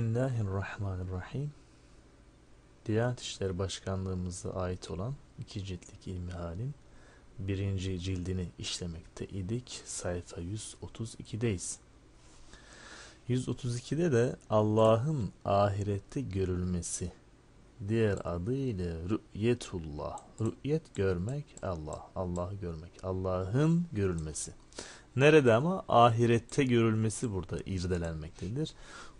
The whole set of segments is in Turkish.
Bismillahirrahmanirrahim. Diyanet İşleri Başkanlığımıza ait olan iki ciltlik ilmi halin birinci cildini işlemekte idik. Sayfa 132'deyiz. 132'de de Allah'ın ahirette görülmesi diğer adıyla rü'yetullah. Rü'yet görmek Allah. Allah'ı görmek. Allah'ın görülmesi. Nerede ama ahirette görülmesi burada irdelenmektedir.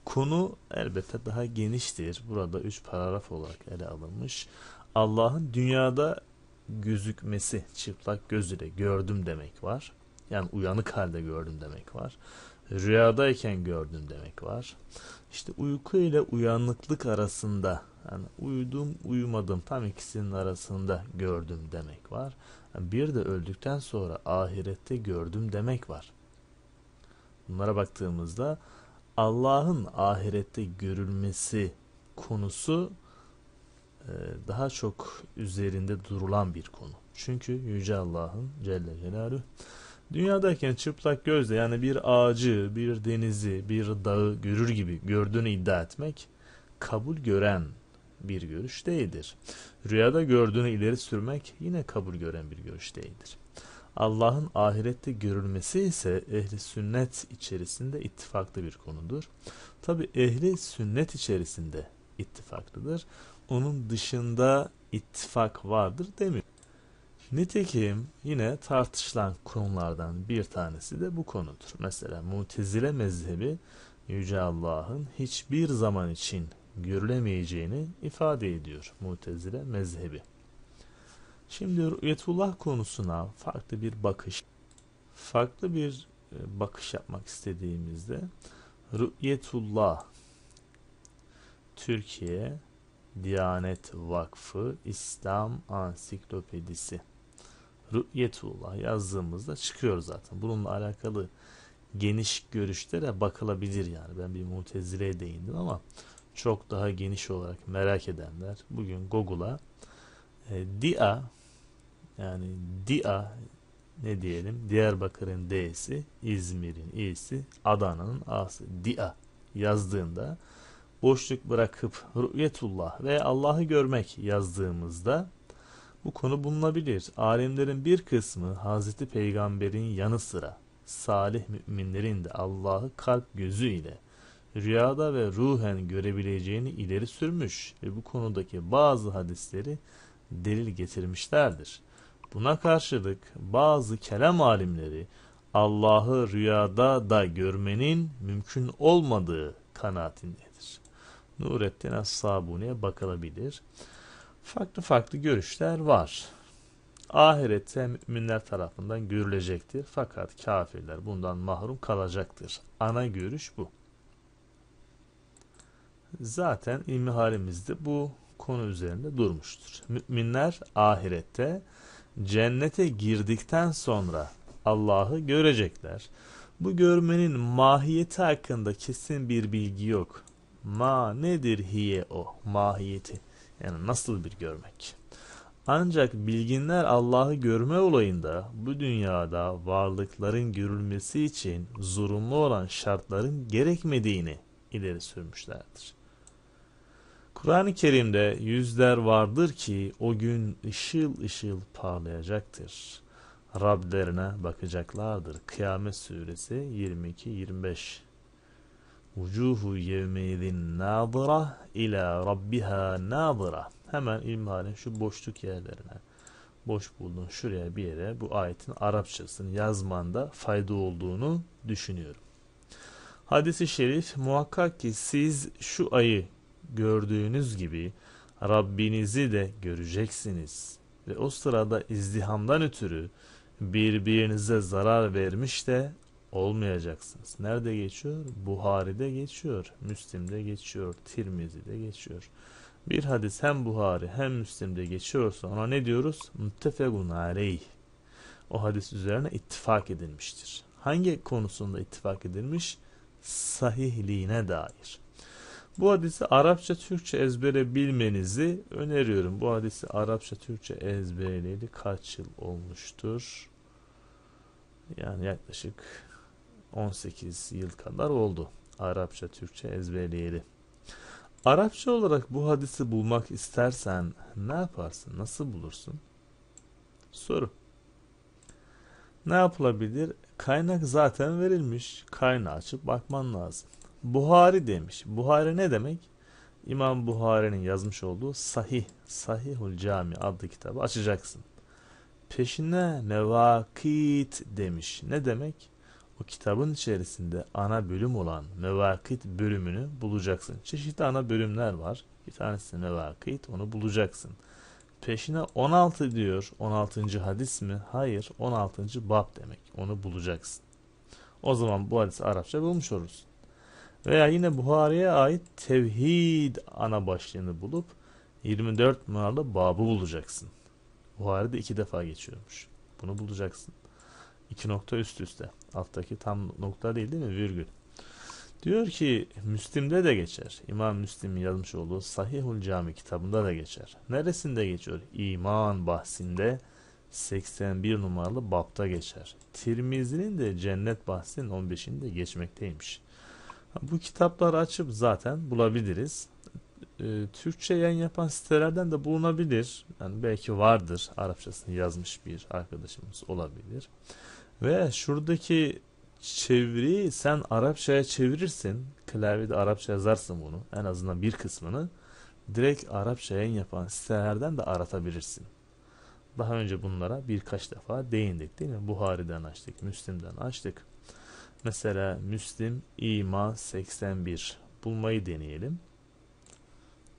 Konu elbette daha geniştir. Burada üç paragraf olarak ele alınmış. Allah'ın dünyada gözükmesi, çıplak gözüyle gördüm demek var. Yani uyanık halde gördüm demek var. Rüyadayken gördüm demek var. İşte uyku ile uyanıklık arasında yani uyudum uyumadım tam ikisinin arasında gördüm demek var. Yani bir de öldükten sonra ahirette gördüm demek var. Bunlara baktığımızda Allah'ın ahirette görülmesi konusu e, daha çok üzerinde durulan bir konu. Çünkü Yüce Allah'ın Celle Celaluhu dünyadayken çıplak gözle yani bir ağacı, bir denizi, bir dağı görür gibi gördüğünü iddia etmek kabul gören bir görüş değildir. Rüyada gördüğünü ileri sürmek yine kabul gören bir görüş değildir. Allah'ın ahirette görülmesi ise ehli sünnet içerisinde ittifaklı bir konudur. Tabi ehli sünnet içerisinde ittifaklıdır. Onun dışında ittifak vardır demiyor. Nitekim yine tartışılan konulardan bir tanesi de bu konudur. Mesela Mutezile mezhebi Yüce Allah'ın hiçbir zaman için görülemeyeceğini ifade ediyor Mutezile mezhebi. Şimdi Rüyetullah konusuna farklı bir bakış, farklı bir e, bakış yapmak istediğimizde Rüyetullah Türkiye Diyanet Vakfı İslam Ansiklopedisi Rü'yetullah yazdığımızda çıkıyor zaten. Bununla alakalı geniş görüşlere bakılabilir yani. Ben bir mutezileye değindim ama çok daha geniş olarak merak edenler bugün Google'a e, dia yani Dia ne diyelim? Diyarbakır'ın D'si, İzmir'in İ'si, Adana'nın A'sı. Dia yazdığında boşluk bırakıp rü'yetullah ve Allah'ı görmek yazdığımızda bu konu bulunabilir. Alimlerin bir kısmı Hazreti Peygamber'in yanı sıra salih müminlerin de Allah'ı kalp gözüyle rüyada ve ruhen görebileceğini ileri sürmüş ve bu konudaki bazı hadisleri delil getirmişlerdir. Buna karşılık bazı kelam alimleri Allah'ı rüyada da görmenin mümkün olmadığı kanaatindedir. Nurettin As-Sabuni'ye bakılabilir. Farklı farklı görüşler var. Ahirette müminler tarafından görülecektir. Fakat kafirler bundan mahrum kalacaktır. Ana görüş bu. Zaten ilmihalimizde bu konu üzerinde durmuştur. Müminler ahirette cennete girdikten sonra Allah'ı görecekler. Bu görmenin mahiyeti hakkında kesin bir bilgi yok. Ma nedir hiye o mahiyeti? Yani nasıl bir görmek? Ancak bilginler Allah'ı görme olayında bu dünyada varlıkların görülmesi için zorunlu olan şartların gerekmediğini ileri sürmüşlerdir. Kur'an-ı Kerim'de yüzler vardır ki o gün ışıl ışıl parlayacaktır. Rablerine bakacaklardır. Kıyamet suresi 22-25 Vucuhu yevmeydin nazıra ila rabbiha nazıra. Hemen ilmihalin şu boşluk yerlerine. Boş buldun şuraya bir yere bu ayetin Arapçasını yazmanda fayda olduğunu düşünüyorum. hadis şerif muhakkak ki siz şu ayı gördüğünüz gibi Rabbinizi de göreceksiniz. Ve o sırada izdihamdan ötürü birbirinize zarar vermiş de olmayacaksınız. Nerede geçiyor? Buhari'de geçiyor, Müslim'de geçiyor, Tirmizi'de geçiyor. Bir hadis hem Buhari hem Müslim'de geçiyorsa ona ne diyoruz? Muttefegun aleyh. O hadis üzerine ittifak edilmiştir. Hangi konusunda ittifak edilmiş? Sahihliğine dair. Bu hadisi Arapça Türkçe ezbere bilmenizi öneriyorum. Bu hadisi Arapça Türkçe ezberleyeli kaç yıl olmuştur? Yani yaklaşık 18 yıl kadar oldu. Arapça Türkçe ezberleyeli. Arapça olarak bu hadisi bulmak istersen ne yaparsın? Nasıl bulursun? Soru. Ne yapılabilir? Kaynak zaten verilmiş. Kaynağı açıp bakman lazım. Buhari demiş. Buhari ne demek? İmam Buhari'nin yazmış olduğu Sahih, Sahihul Cami adlı kitabı açacaksın. Peşine mevakit demiş. Ne demek? O kitabın içerisinde ana bölüm olan mevakit bölümünü bulacaksın. Çeşitli ana bölümler var. Bir tanesi mevakit, onu bulacaksın. Peşine 16 diyor. 16. hadis mi? Hayır, 16. bab demek. Onu bulacaksın. O zaman bu hadisi Arapça bulmuş olursun. Veya yine Buhari'ye ait tevhid ana başlığını bulup 24 numaralı babı bulacaksın. Buhari'de iki defa geçiyormuş. Bunu bulacaksın. İki nokta üst üste. Alttaki tam nokta değil değil mi? Virgül. Diyor ki Müslim'de de geçer. İmam Müslim'in yazmış olduğu Sahihul Cami kitabında da geçer. Neresinde geçiyor? İman bahsinde 81 numaralı bapta geçer. Tirmizi'nin de cennet bahsinin 15'inde geçmekteymiş. Bu kitapları açıp zaten bulabiliriz. E, Türkçe yayın yapan sitelerden de bulunabilir. Yani belki vardır Arapçasını yazmış bir arkadaşımız olabilir. Ve şuradaki çeviri, sen Arapçaya çevirirsin. Klavyede Arapça yazarsın bunu. En azından bir kısmını. Direkt Arapça yayın yapan sitelerden de aratabilirsin. Daha önce bunlara birkaç defa değindik değil mi? Buhari'den açtık, Müslim'den açtık. Mesela Müslim İma 81 bulmayı deneyelim.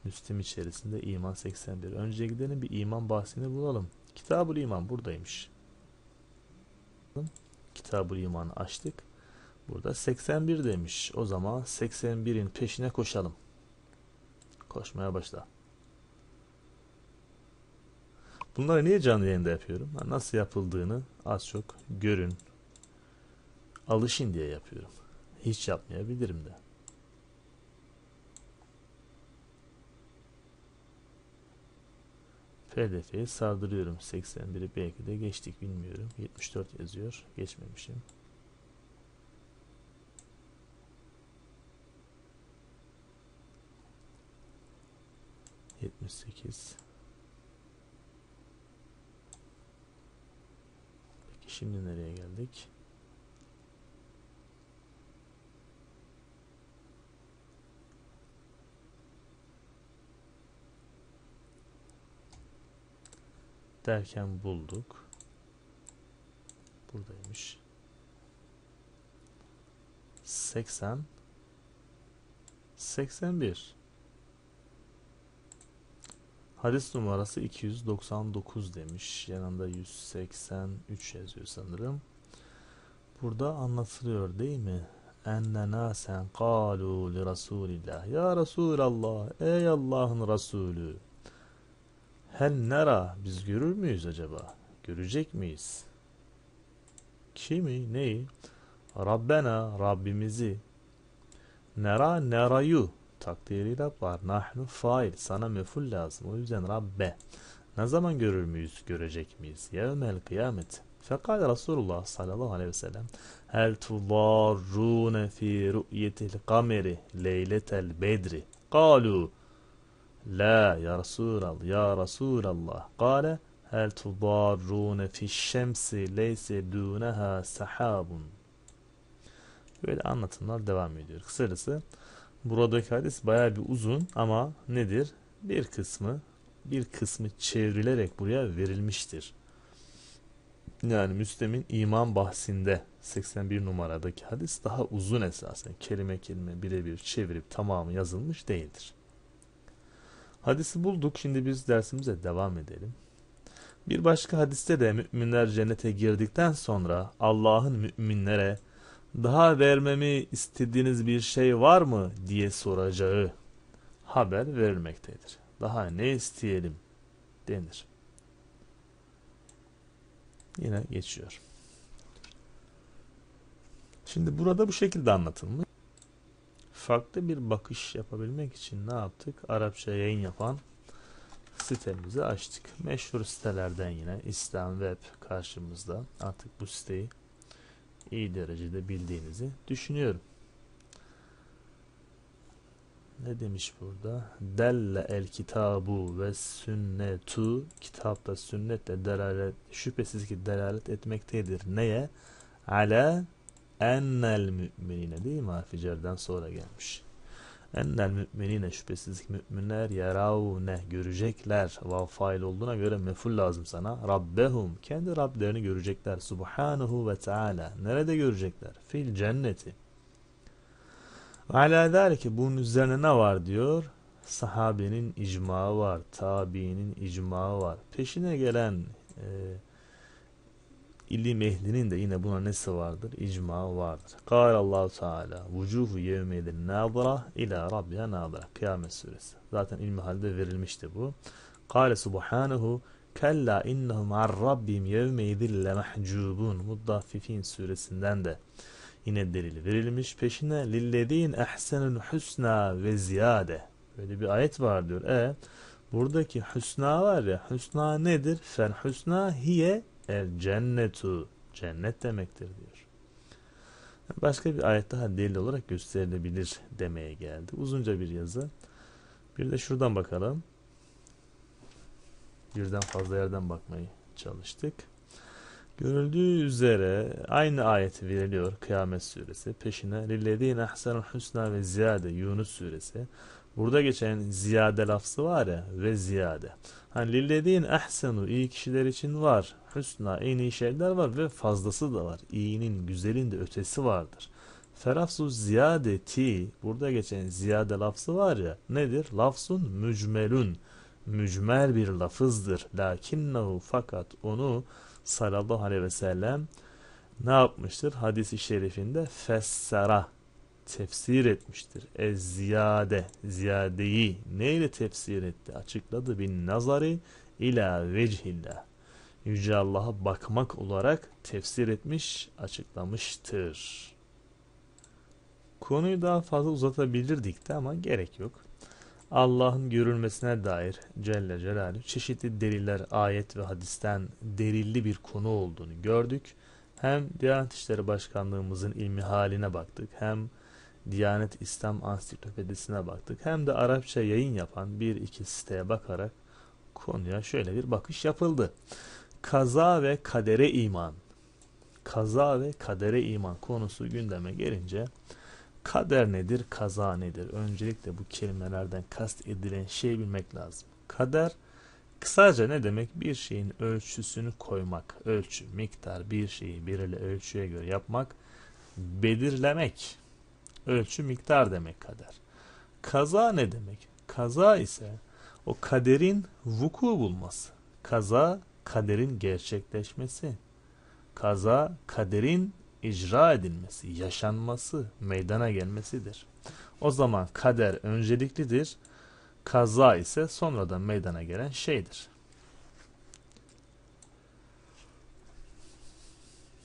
Müslim içerisinde İman 81. Önce gidelim bir iman bahsini bulalım. Kitabul İman buradaymış. Kitabul İman'ı açtık. Burada 81 demiş. O zaman 81'in peşine koşalım. Koşmaya başla. Bunları niye canlı yayında yapıyorum? Nasıl yapıldığını az çok görün, alışın diye yapıyorum. Hiç yapmayabilirim de. PDF'ye saldırıyorum. 81'i belki de geçtik bilmiyorum. 74 yazıyor. Geçmemişim. Yetmiş sekiz. Peki şimdi nereye geldik? derken bulduk. Buradaymış. 80 81 Hadis numarası 299 demiş. Yanında 183 yazıyor sanırım. Burada anlatılıyor değil mi? Enne nasen kalu li Resulillah. Ya Resulallah. Ey Allah'ın Resulü. Hel nera biz görür müyüz acaba? Görecek miyiz? Kimi? Neyi? Rabbena Rabbimizi nera nerayu takdiri de var. Nahnu fail. Sana meful lazım. O yüzden Rabbe. Ne zaman görür müyüz? Görecek miyiz? Yevmel kıyamet. Fekal Resulullah sallallahu aleyhi ve sellem Hel tudarrune fi ru'yetil kameri leyletel bedri. Kalu La ya Resulallah ya Resulallah. Kale hel tudarrune fişşemsi leyse duneha sahabun. Böyle anlatımlar devam ediyor. Kısacası buradaki hadis baya bir uzun ama nedir? Bir kısmı bir kısmı çevrilerek buraya verilmiştir. Yani Müslim'in iman bahsinde 81 numaradaki hadis daha uzun esasen. Kelime kelime birebir çevirip tamamı yazılmış değildir. Hadisi bulduk. Şimdi biz dersimize devam edelim. Bir başka hadiste de müminler cennete girdikten sonra Allah'ın müminlere daha vermemi istediğiniz bir şey var mı diye soracağı haber verilmektedir. Daha ne isteyelim denir. Yine geçiyor. Şimdi burada bu şekilde anlatılmış farklı bir bakış yapabilmek için ne yaptık? Arapça yayın yapan sitemizi açtık. Meşhur sitelerden yine İslam Web karşımızda. Artık bu siteyi iyi derecede bildiğinizi düşünüyorum. Ne demiş burada? Delle el kitabu ve sünnetu kitapta sünnetle delalet şüphesiz ki delalet etmektedir. Neye? Ala Ennel müminine değil mi? Ficerden sonra gelmiş. Ennel müminine şüphesiz müminler yaravne görecekler. Vav fail olduğuna göre meful lazım sana. Rabbehum kendi Rablerini görecekler. Subhanahu ve Teala. Nerede görecekler? Fil cenneti. Ve der ki, bunun üzerine ne var diyor? Sahabenin icma var. Tabiinin icma var. Peşine gelen e, İlim ehlinin de yine buna nesi vardır? İcma vardır. Kâle allah Teala vucuhu yevmeydin nâzıra ila rabbiha nâzıra. Kıyamet suresi. Zaten ilmi halde verilmişti bu. Kâle subhanehu kella innehum ar rabbim yevmeydin lemehcubun. Muddafifin suresinden de yine delil verilmiş. Peşine lillezîn ehsenül husna ve ziyade. Böyle bir ayet var diyor. E buradaki husna var ya husna nedir? Fel husna hiye El cennetu cennet demektir diyor. Başka bir ayet daha delil olarak gösterilebilir demeye geldi. Uzunca bir yazı. Bir de şuradan bakalım. Birden fazla yerden bakmayı çalıştık. Görüldüğü üzere aynı ayet veriliyor Kıyamet suresi. Peşine lillezine ahsenul husna ve ziyade Yunus suresi. Burada geçen ziyade lafzı var ya ve ziyade. Hani lillediğin ehsenu iyi kişiler için var. Hüsna en iyi şeyler var ve fazlası da var. İyinin güzelin de ötesi vardır. Ferafsu ziyadeti burada geçen ziyade lafzı var ya nedir? Lafzun mücmelun. Mücmel bir lafızdır. Lakinnehu fakat onu sallallahu aleyhi ve sellem ne yapmıştır? Hadisi şerifinde fessara tefsir etmiştir. E ziyade, ziyadeyi neyle tefsir etti? Açıkladı bin nazari ila vecihillah. Yüce Allah'a bakmak olarak tefsir etmiş, açıklamıştır. Konuyu daha fazla uzatabilirdik de ama gerek yok. Allah'ın görülmesine dair Celle Celaluhu çeşitli deliller ayet ve hadisten delilli bir konu olduğunu gördük. Hem Diyanet İşleri Başkanlığımızın ilmi haline baktık hem Diyanet İslam Ansiklopedisine baktık. Hem de Arapça yayın yapan bir iki siteye bakarak konuya şöyle bir bakış yapıldı. Kaza ve kadere iman. Kaza ve kadere iman konusu gündeme gelince kader nedir, kaza nedir? Öncelikle bu kelimelerden kast edilen şeyi bilmek lazım. Kader kısaca ne demek? Bir şeyin ölçüsünü koymak, ölçü, miktar bir şeyi belirli ölçüye göre yapmak, belirlemek Ölçü miktar demek kader. Kaza ne demek? Kaza ise o kaderin vuku bulması. Kaza kaderin gerçekleşmesi. Kaza kaderin icra edilmesi, yaşanması, meydana gelmesidir. O zaman kader önceliklidir. Kaza ise sonradan meydana gelen şeydir.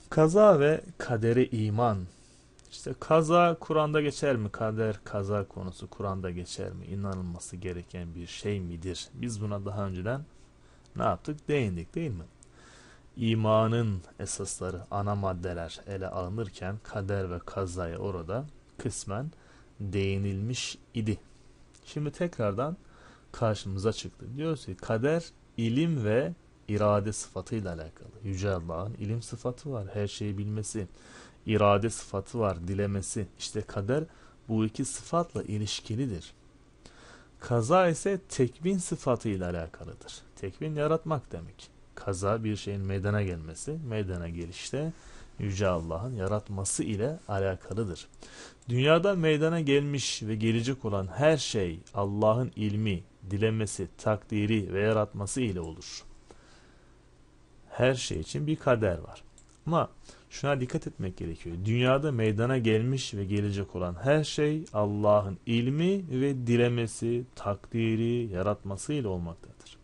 Kaza ve kadere iman işte kaza Kur'an'da geçer mi? Kader kaza konusu Kur'an'da geçer mi? İnanılması gereken bir şey midir? Biz buna daha önceden ne yaptık? Değindik değil mi? İmanın esasları, ana maddeler ele alınırken kader ve kazaya orada kısmen değinilmiş idi. Şimdi tekrardan karşımıza çıktı. Diyoruz ki kader ilim ve irade sıfatıyla alakalı. Yüce Allah'ın ilim sıfatı var, her şeyi bilmesi, irade sıfatı var, dilemesi. İşte kader bu iki sıfatla ilişkilidir. Kaza ise tekvin sıfatıyla alakalıdır. Tekvin yaratmak demek. Kaza bir şeyin meydana gelmesi, meydana gelişte Yüce Allah'ın yaratması ile alakalıdır. Dünyada meydana gelmiş ve gelecek olan her şey Allah'ın ilmi, dilemesi, takdiri ve yaratması ile olur her şey için bir kader var. Ama şuna dikkat etmek gerekiyor. Dünyada meydana gelmiş ve gelecek olan her şey Allah'ın ilmi ve dilemesi, takdiri, yaratması ile olmaktadır.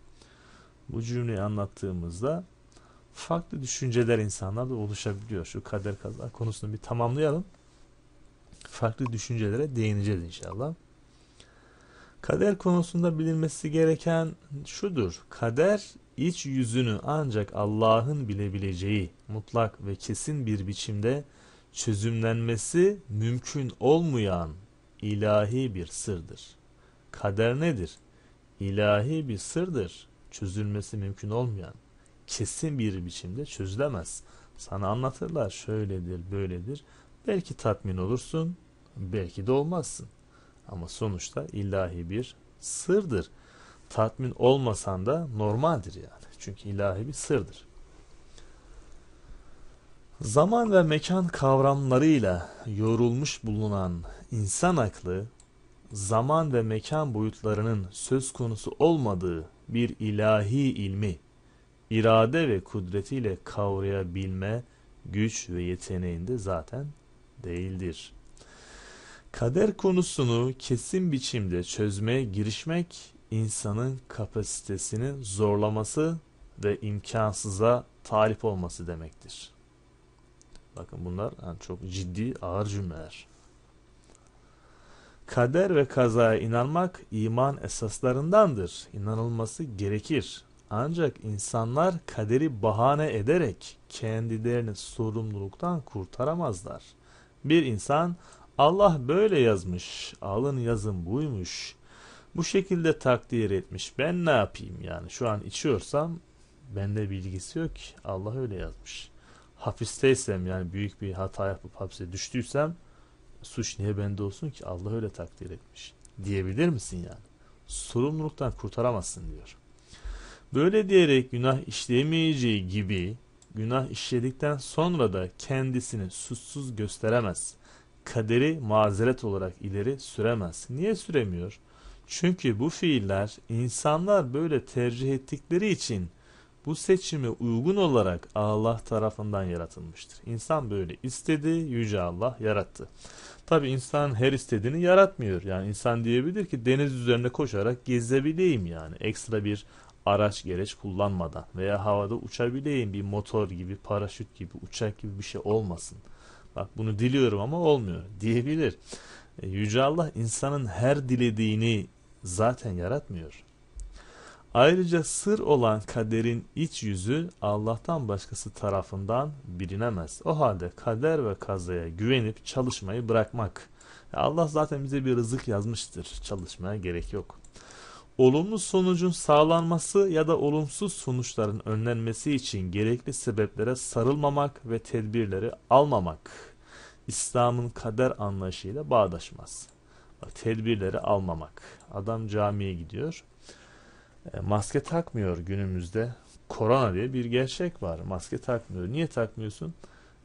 Bu cümleyi anlattığımızda farklı düşünceler insanlarda oluşabiliyor. Şu kader kaza konusunu bir tamamlayalım. Farklı düşüncelere değineceğiz inşallah. Kader konusunda bilinmesi gereken şudur. Kader iç yüzünü ancak Allah'ın bilebileceği mutlak ve kesin bir biçimde çözümlenmesi mümkün olmayan ilahi bir sırdır. Kader nedir? İlahi bir sırdır. Çözülmesi mümkün olmayan. Kesin bir biçimde çözülemez. Sana anlatırlar şöyledir, böyledir. Belki tatmin olursun, belki de olmazsın. Ama sonuçta ilahi bir sırdır tatmin olmasan da normaldir yani. Çünkü ilahi bir sırdır. Zaman ve mekan kavramlarıyla yorulmuş bulunan insan aklı, zaman ve mekan boyutlarının söz konusu olmadığı bir ilahi ilmi, irade ve kudretiyle kavrayabilme güç ve yeteneğinde zaten değildir. Kader konusunu kesin biçimde çözmeye girişmek insanın kapasitesini zorlaması ve imkansıza talip olması demektir. Bakın bunlar yani çok ciddi ağır cümleler. Kader ve kazaya inanmak iman esaslarındandır. İnanılması gerekir. Ancak insanlar kaderi bahane ederek kendilerini sorumluluktan kurtaramazlar. Bir insan Allah böyle yazmış, alın yazın buymuş bu şekilde takdir etmiş. Ben ne yapayım yani? Şu an içiyorsam bende bilgisi yok ki. Allah öyle yazmış. Hapisteysem yani büyük bir hata yapıp hapse düştüysem suç niye bende olsun ki? Allah öyle takdir etmiş. Diyebilir misin yani? Sorumluluktan kurtaramazsın diyor. Böyle diyerek günah işleyemeyeceği gibi günah işledikten sonra da kendisini suçsuz gösteremez. Kaderi mazeret olarak ileri süremez. Niye süremiyor? Çünkü bu fiiller insanlar böyle tercih ettikleri için bu seçimi uygun olarak Allah tarafından yaratılmıştır. İnsan böyle istedi, Yüce Allah yarattı. Tabi insan her istediğini yaratmıyor. Yani insan diyebilir ki deniz üzerinde koşarak gezebileyim yani. Ekstra bir araç gereç kullanmadan veya havada uçabileyim bir motor gibi, paraşüt gibi, uçak gibi bir şey olmasın. Bak bunu diliyorum ama olmuyor diyebilir. E, Yüce Allah insanın her dilediğini zaten yaratmıyor. Ayrıca sır olan kaderin iç yüzü Allah'tan başkası tarafından bilinemez. O halde kader ve kazaya güvenip çalışmayı bırakmak. E, Allah zaten bize bir rızık yazmıştır. Çalışmaya gerek yok. Olumlu sonucun sağlanması ya da olumsuz sonuçların önlenmesi için gerekli sebeplere sarılmamak ve tedbirleri almamak İslam'ın kader anlayışıyla bağdaşmaz. Bak, tedbirleri almamak. Adam camiye gidiyor. E, maske takmıyor günümüzde. Korona diye bir gerçek var. Maske takmıyor. Niye takmıyorsun?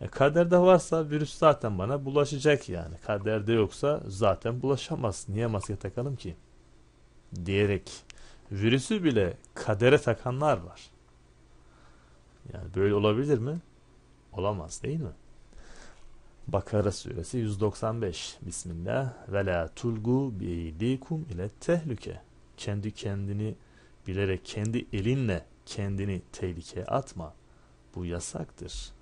E, kaderde varsa virüs zaten bana bulaşacak yani. Kaderde yoksa zaten bulaşamaz. Niye maske takalım ki? Diyerek virüsü bile kadere takanlar var. Yani böyle olabilir mi? Olamaz değil mi? Bakara suresi 195 Bismillah ve la tulgu biydikum ile tehlike kendi kendini bilerek kendi elinle kendini tehlikeye atma bu yasaktır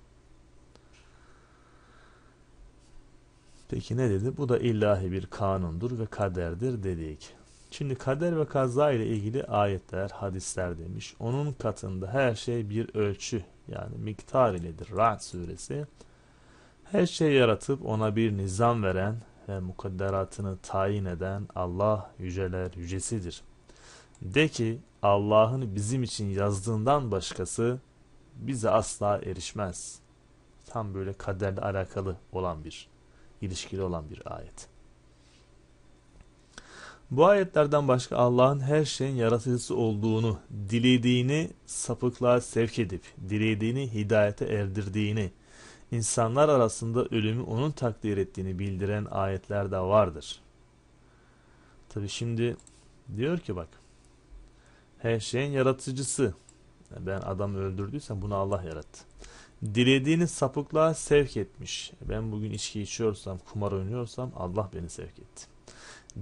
Peki ne dedi? Bu da ilahi bir kanundur ve kaderdir dedik. Şimdi kader ve kaza ile ilgili ayetler, hadisler demiş. Onun katında her şey bir ölçü yani miktar iledir. Ra'd suresi her şeyi yaratıp ona bir nizam veren ve mukadderatını tayin eden Allah yüceler yücesidir. De ki Allah'ın bizim için yazdığından başkası bize asla erişmez. Tam böyle kaderle alakalı olan bir, ilişkili olan bir ayet. Bu ayetlerden başka Allah'ın her şeyin yaratıcısı olduğunu, dilediğini sapıklığa sevk edip, dilediğini hidayete erdirdiğini, insanlar arasında ölümü onun takdir ettiğini bildiren ayetler de vardır. Tabi şimdi diyor ki bak her şeyin yaratıcısı ben adamı öldürdüysem bunu Allah yarattı. Dilediğini sapıklığa sevk etmiş. Ben bugün içki içiyorsam, kumar oynuyorsam Allah beni sevk etti.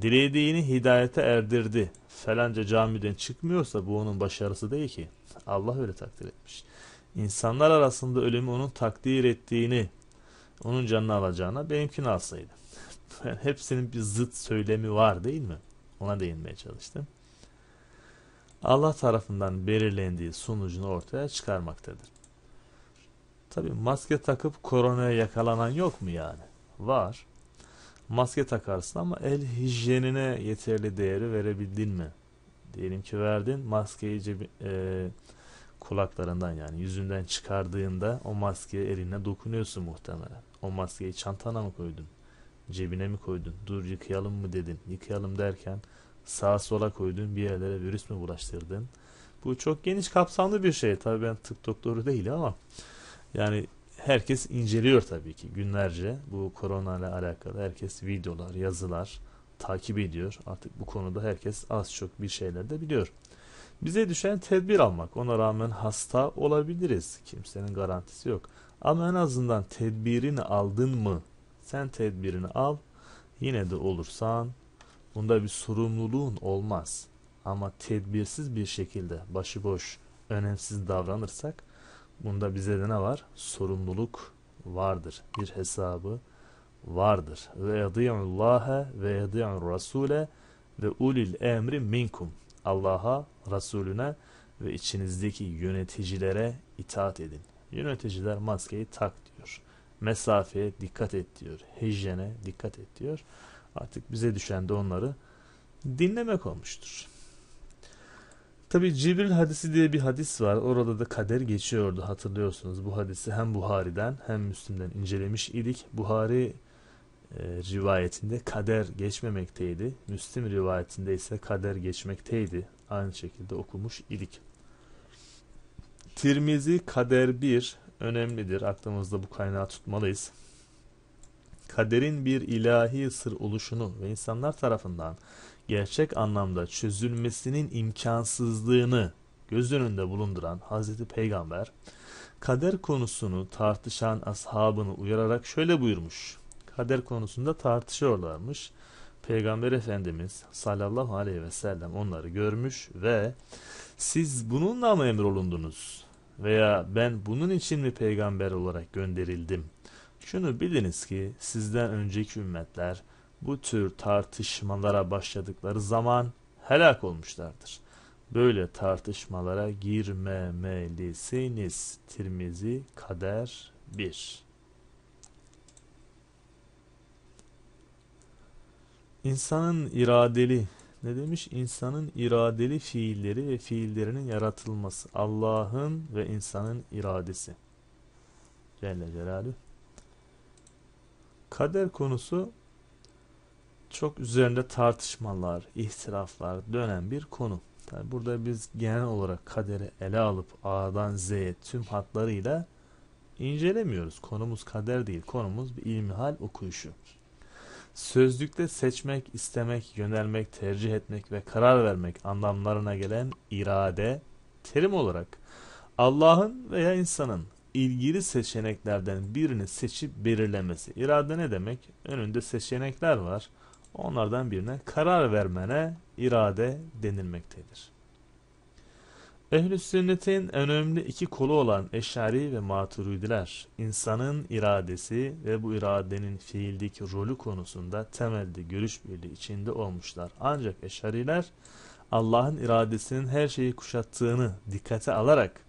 Dilediğini hidayete erdirdi. Falanca camiden çıkmıyorsa bu onun başarısı değil ki. Allah öyle takdir etmiş insanlar arasında ölümü onun takdir ettiğini, onun canını alacağına benimkini alsaydı. Yani hepsinin bir zıt söylemi var değil mi? Ona değinmeye çalıştım. Allah tarafından belirlendiği sonucunu ortaya çıkarmaktadır. Tabi maske takıp koronaya yakalanan yok mu yani? Var. Maske takarsın ama el hijyenine yeterli değeri verebildin mi? Diyelim ki verdin maskeyi cebi, e, kulaklarından yani yüzünden çıkardığında o maskeye eline dokunuyorsun muhtemelen. O maskeyi çantana mı koydun? Cebine mi koydun? Dur yıkayalım mı dedin? Yıkayalım derken sağa sola koydun bir yerlere virüs mü bulaştırdın? Bu çok geniş kapsamlı bir şey. Tabii ben tıp doktoru değilim ama yani herkes inceliyor tabii ki günlerce bu korona ile alakalı herkes videolar, yazılar takip ediyor. Artık bu konuda herkes az çok bir şeyler de biliyor. Bize düşen tedbir almak. Ona rağmen hasta olabiliriz. Kimsenin garantisi yok. Ama en azından tedbirini aldın mı? Sen tedbirini al. Yine de olursan bunda bir sorumluluğun olmaz. Ama tedbirsiz bir şekilde başıboş, önemsiz davranırsak bunda bize de ne var? Sorumluluk vardır. Bir hesabı vardır. Ve yadi'ullâhe ve yadi'ur Rasule, ve ulil emri minkum. Allah'a, Resulüne ve içinizdeki yöneticilere itaat edin. Yöneticiler maskeyi tak diyor. Mesafeye dikkat et diyor. Hijyene dikkat et diyor. Artık bize düşen de onları dinlemek olmuştur. Tabi Cibril hadisi diye bir hadis var. Orada da kader geçiyordu hatırlıyorsunuz. Bu hadisi hem Buhari'den hem Müslim'den incelemiş idik. Buhari e, rivayetinde kader geçmemekteydi. Müslim rivayetinde ise kader geçmekteydi. Aynı şekilde okumuş idik. Tirmizi kader bir önemlidir. Aklımızda bu kaynağı tutmalıyız. Kaderin bir ilahi sır oluşunu ve insanlar tarafından gerçek anlamda çözülmesinin imkansızlığını göz önünde bulunduran Hazreti Peygamber kader konusunu tartışan ashabını uyararak şöyle buyurmuş kader konusunda tartışıyorlarmış. Peygamber Efendimiz sallallahu aleyhi ve sellem onları görmüş ve siz bununla mı emrolundunuz? Veya ben bunun için mi peygamber olarak gönderildim? Şunu biliniz ki sizden önceki ümmetler bu tür tartışmalara başladıkları zaman helak olmuşlardır. Böyle tartışmalara girmemelisiniz. Tirmizi Kader 1 İnsanın iradeli ne demiş? İnsanın iradeli fiilleri ve fiillerinin yaratılması. Allah'ın ve insanın iradesi. Celle Celaluhu. Kader konusu çok üzerinde tartışmalar, ihtilaflar dönen bir konu. Tabi burada biz genel olarak kaderi ele alıp A'dan Z'ye tüm hatlarıyla incelemiyoruz. Konumuz kader değil, konumuz bir ilmihal okuyuşu sözlükte seçmek, istemek, yönelmek, tercih etmek ve karar vermek anlamlarına gelen irade terim olarak Allah'ın veya insanın ilgili seçeneklerden birini seçip belirlemesi. İrade ne demek? Önünde seçenekler var. Onlardan birine karar vermene irade denilmektedir. Ehl-i sünnetin önemli iki kolu olan Eşari ve Maturidiler, insanın iradesi ve bu iradenin fiildeki rolü konusunda temelde görüş birliği içinde olmuşlar. Ancak Eşariler, Allah'ın iradesinin her şeyi kuşattığını dikkate alarak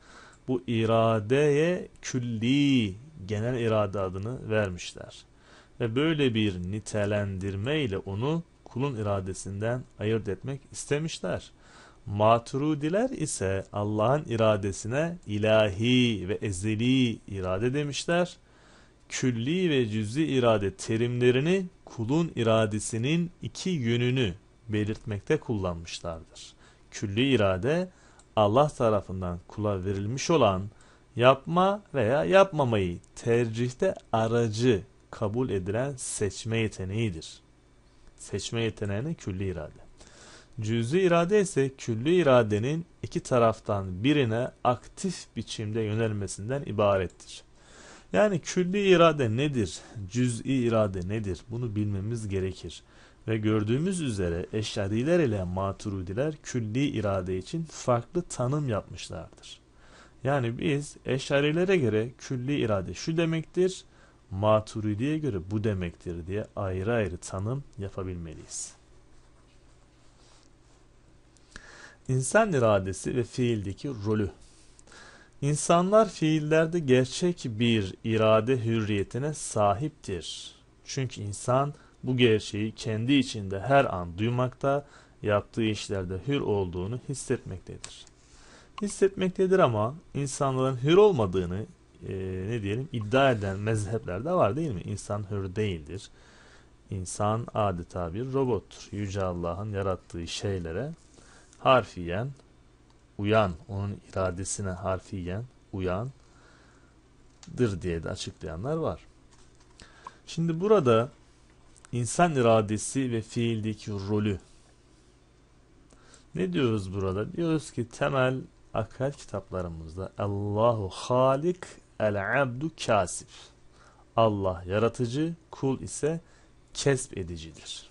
bu iradeye külli genel irade adını vermişler. Ve böyle bir nitelendirme ile onu kulun iradesinden ayırt etmek istemişler. Maturudiler ise Allah'ın iradesine ilahi ve ezeli irade demişler. Külli ve cüz'i irade terimlerini kulun iradesinin iki yönünü belirtmekte kullanmışlardır. Külli irade Allah tarafından kula verilmiş olan yapma veya yapmamayı tercihte aracı kabul edilen seçme yeteneğidir. Seçme yeteneğine külli irade. Cüzü irade ise küllü iradenin iki taraftan birine aktif biçimde yönelmesinden ibarettir. Yani külli irade nedir? Cüz'i irade nedir? Bunu bilmemiz gerekir. Ve gördüğümüz üzere eşariler ile maturidiler külli irade için farklı tanım yapmışlardır. Yani biz eşarilere göre külli irade şu demektir, maturidiye göre bu demektir diye ayrı ayrı tanım yapabilmeliyiz. İnsan iradesi ve fiildeki rolü. İnsanlar fiillerde gerçek bir irade hürriyetine sahiptir. Çünkü insan bu gerçeği kendi içinde her an duymakta, yaptığı işlerde hür olduğunu hissetmektedir. Hissetmektedir ama insanların hür olmadığını e, ne diyelim iddia eden mezhepler de var değil mi? İnsan hür değildir. İnsan adeta bir robottur. Yüce Allah'ın yarattığı şeylere harfiyen uyan, onun iradesine harfiyen uyan dır diye de açıklayanlar var. Şimdi burada insan iradesi ve fiildeki rolü ne diyoruz burada? Diyoruz ki temel akal kitaplarımızda Allahu Halik el abdu kasip. Allah yaratıcı, kul ise kesp edicidir.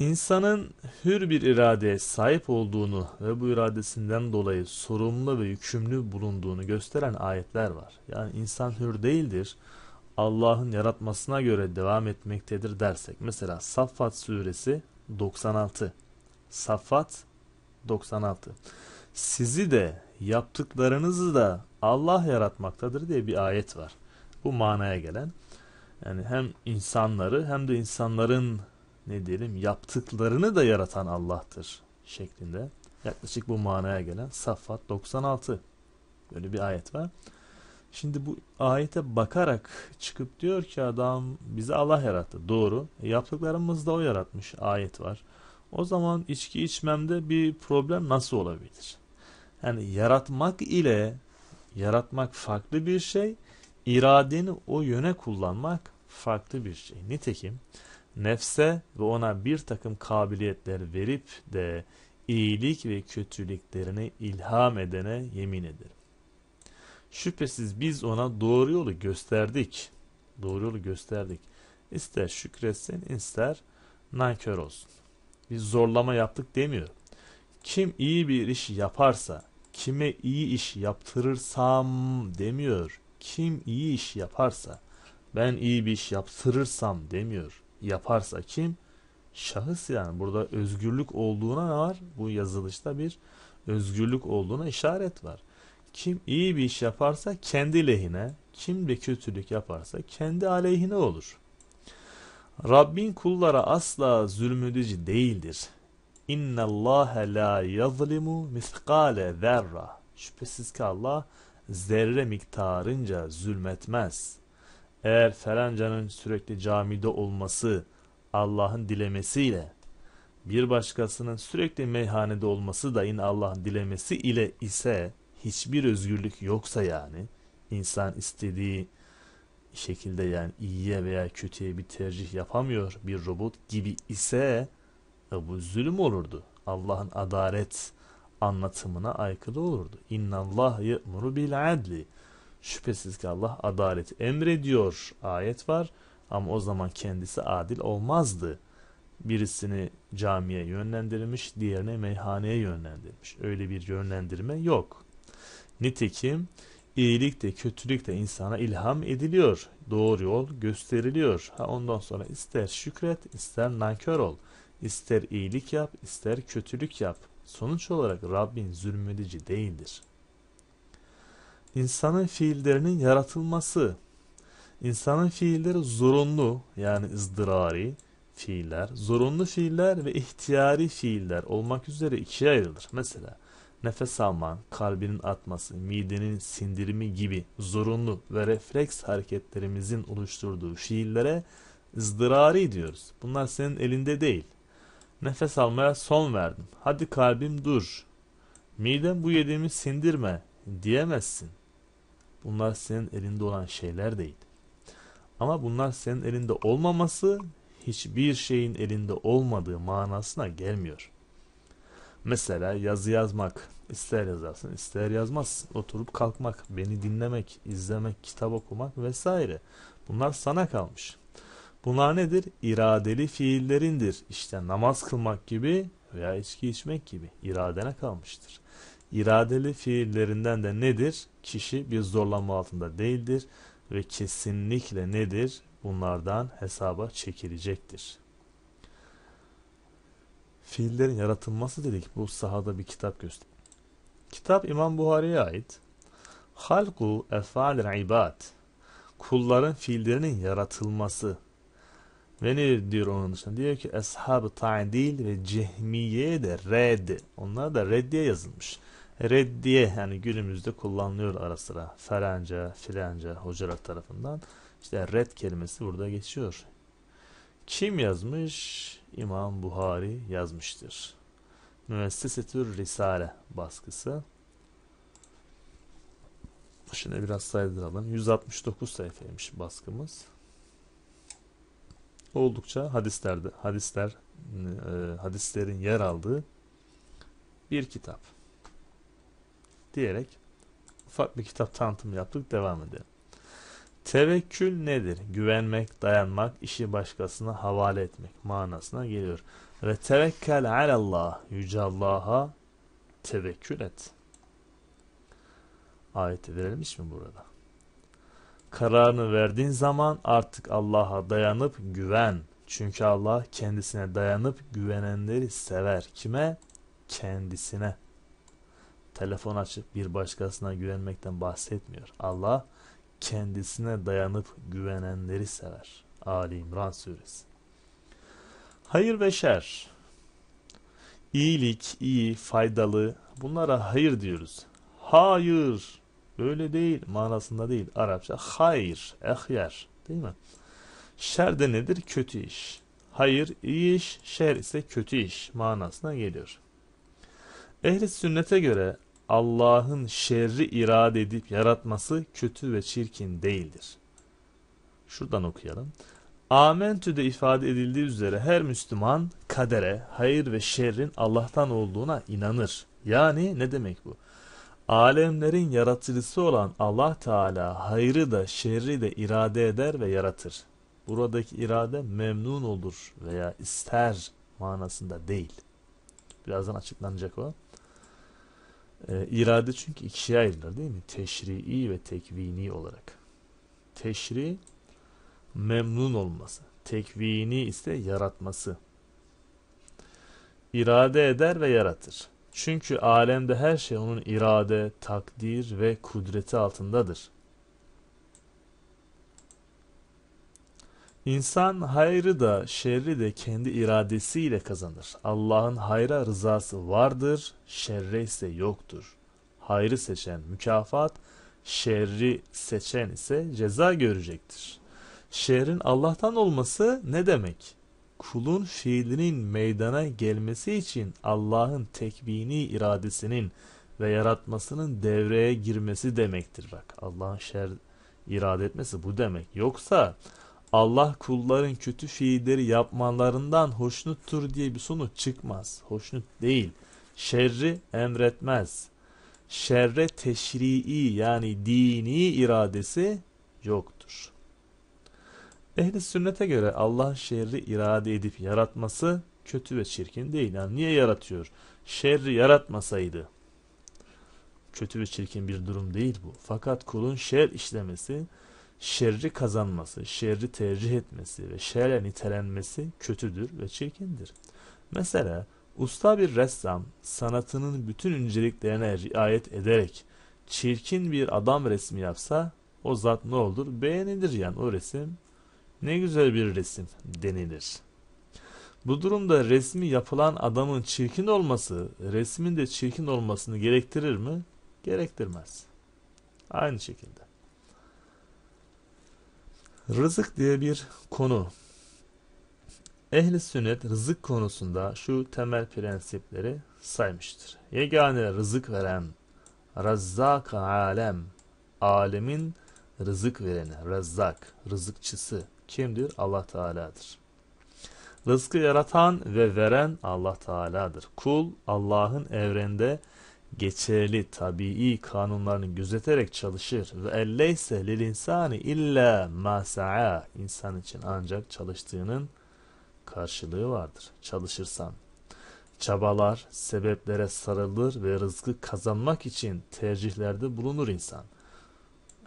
İnsanın hür bir iradeye sahip olduğunu ve bu iradesinden dolayı sorumlu ve yükümlü bulunduğunu gösteren ayetler var. Yani insan hür değildir. Allah'ın yaratmasına göre devam etmektedir dersek. Mesela Saffat suresi 96. Saffat 96. Sizi de yaptıklarınızı da Allah yaratmaktadır diye bir ayet var. Bu manaya gelen yani hem insanları hem de insanların ne diyelim yaptıklarını da yaratan Allah'tır şeklinde yaklaşık bu manaya gelen Saffat 96 böyle bir ayet var. Şimdi bu ayete bakarak çıkıp diyor ki adam bizi Allah yarattı. Doğru. E, yaptıklarımızı da o yaratmış ayet var. O zaman içki içmemde bir problem nasıl olabilir? Yani yaratmak ile yaratmak farklı bir şey, İradeni o yöne kullanmak farklı bir şey. Nitekim nefse ve ona bir takım kabiliyetler verip de iyilik ve kötülüklerini ilham edene yemin ederim. Şüphesiz biz ona doğru yolu gösterdik. Doğru yolu gösterdik. İster şükretsin ister nankör olsun. Biz zorlama yaptık demiyor. Kim iyi bir iş yaparsa, kime iyi iş yaptırırsam demiyor. Kim iyi iş yaparsa, ben iyi bir iş yaptırırsam demiyor yaparsa kim? Şahıs yani burada özgürlük olduğuna ne var? Bu yazılışta bir özgürlük olduğuna işaret var. Kim iyi bir iş yaparsa kendi lehine, kim de kötülük yaparsa kendi aleyhine olur. Rabbin kullara asla zulmedici değildir. İnna Allah la yazlimu miskale zerra. Şüphesiz ki Allah zerre miktarınca zulmetmez. Eğer Ferencanın sürekli camide olması Allah'ın dilemesiyle bir başkasının sürekli meyhanede olması da yine Allah'ın dilemesi ile ise hiçbir özgürlük yoksa yani insan istediği şekilde yani iyiye veya kötüye bir tercih yapamıyor bir robot gibi ise e, bu zulüm olurdu. Allah'ın adalet anlatımına aykırı olurdu. Allah ye'muru bil adli. Şüphesiz ki Allah adalet emrediyor ayet var ama o zaman kendisi adil olmazdı. Birisini camiye yönlendirmiş, diğerine meyhaneye yönlendirmiş. Öyle bir yönlendirme yok. Nitekim iyilik de kötülük de insana ilham ediliyor. Doğru yol gösteriliyor. Ha ondan sonra ister şükret, ister nankör ol. İster iyilik yap, ister kötülük yap. Sonuç olarak Rabbin zulmedici değildir insanın fiillerinin yaratılması. İnsanın fiilleri zorunlu yani ızdırari fiiller, zorunlu fiiller ve ihtiyari fiiller olmak üzere ikiye ayrılır. Mesela nefes alman, kalbinin atması, midenin sindirimi gibi zorunlu ve refleks hareketlerimizin oluşturduğu fiillere ızdırari diyoruz. Bunlar senin elinde değil. Nefes almaya son verdim. Hadi kalbim dur. Midem bu yediğimi sindirme diyemezsin. Bunlar senin elinde olan şeyler değil. Ama bunlar senin elinde olmaması hiçbir şeyin elinde olmadığı manasına gelmiyor. Mesela yazı yazmak, ister yazarsın ister yazmazsın, oturup kalkmak, beni dinlemek, izlemek, kitap okumak vesaire. Bunlar sana kalmış. Bunlar nedir? İradeli fiillerindir. İşte namaz kılmak gibi veya içki içmek gibi iradene kalmıştır. İradeli fiillerinden de nedir? Kişi bir zorlanma altında değildir ve kesinlikle nedir? Bunlardan hesaba çekilecektir. Fiillerin yaratılması dedik. Bu sahada bir kitap göster. Kitap İmam Buhari'ye ait. Halku efalil ibad. Kulların fiillerinin yaratılması. Ve ne diyor onun dışında? Diyor ki eshab-ı ta'dil ve cehmiye de red. Onlar da reddiye yazılmış reddiye yani günümüzde kullanılıyor ara sıra falanca filanca hocalar tarafından işte red kelimesi burada geçiyor. Kim yazmış? İmam Buhari yazmıştır. Müessesetür Risale baskısı. Şimdi biraz saydıralım. 169 sayfaymış baskımız. Oldukça hadislerde hadisler e, hadislerin yer aldığı bir kitap diyerek ufak bir kitap tanıtımı yaptık. Devam edelim. Tevekkül nedir? Güvenmek, dayanmak, işi başkasına havale etmek manasına geliyor. Ve tevekkel alallah, yüce Allah'a tevekkül et. Ayet verilmiş mi burada? Kararını verdiğin zaman artık Allah'a dayanıp güven. Çünkü Allah kendisine dayanıp güvenenleri sever. Kime? Kendisine telefon açıp bir başkasına güvenmekten bahsetmiyor. Allah kendisine dayanıp güvenenleri sever. Ali İmran suresi. Hayır ve şer. İyilik, iyi, faydalı bunlara hayır diyoruz. Hayır öyle değil manasında değil Arapça hayır, ehyar değil mi? Şer de nedir? Kötü iş. Hayır iyi iş, şer ise kötü iş manasına geliyor. Ehli sünnete göre Allah'ın şerri irade edip yaratması kötü ve çirkin değildir. Şuradan okuyalım. Amentü'de ifade edildiği üzere her Müslüman kadere, hayır ve şerrin Allah'tan olduğuna inanır. Yani ne demek bu? Alemlerin yaratıcısı olan Allah Teala hayrı da şerri de irade eder ve yaratır. Buradaki irade memnun olur veya ister manasında değil. Birazdan açıklanacak o. E, irade çünkü ikiye ayrılır değil mi? Teşri'i ve tekvini olarak. Teşri memnun olması. Tekvini ise yaratması. İrade eder ve yaratır. Çünkü alemde her şey onun irade, takdir ve kudreti altındadır. İnsan hayrı da şerri de kendi iradesiyle kazanır. Allah'ın hayra rızası vardır, şerre ise yoktur. Hayrı seçen mükafat, şerri seçen ise ceza görecektir. Şerrin Allah'tan olması ne demek? Kulun fiilinin meydana gelmesi için Allah'ın tekvini iradesinin ve yaratmasının devreye girmesi demektir. Bak Allah'ın şer irade etmesi bu demek. Yoksa Allah kulların kötü fiilleri yapmalarından hoşnuttur diye bir sonuç çıkmaz. Hoşnut değil. Şerri emretmez. Şerre teşrii yani dini iradesi yoktur. Ehli sünnete göre Allah şerri irade edip yaratması kötü ve çirkin değil. Yani niye yaratıyor? Şerri yaratmasaydı kötü ve çirkin bir durum değil bu. Fakat kulun şer işlemesi, şerri kazanması, şerri tercih etmesi ve şerre nitelenmesi kötüdür ve çirkindir. Mesela usta bir ressam sanatının bütün inceliklerine riayet ederek çirkin bir adam resmi yapsa o zat ne olur? Beğenilir yani o resim. Ne güzel bir resim denilir. Bu durumda resmi yapılan adamın çirkin olması, resmin de çirkin olmasını gerektirir mi? Gerektirmez. Aynı şekilde. Rızık diye bir konu. Ehli sünnet rızık konusunda şu temel prensipleri saymıştır. Yegane rızık veren Razzak alem alemin rızık vereni, rezzak, rızıkçısı kimdir? Allah Teala'dır. Rızkı yaratan ve veren Allah Teala'dır. Kul Allah'ın evrende geçerli tabii kanunlarını gözeterek çalışır ve elleyse lil insani illa ma sa'a insan için ancak çalıştığının karşılığı vardır. Çalışırsan çabalar, sebeplere sarılır ve rızkı kazanmak için tercihlerde bulunur insan.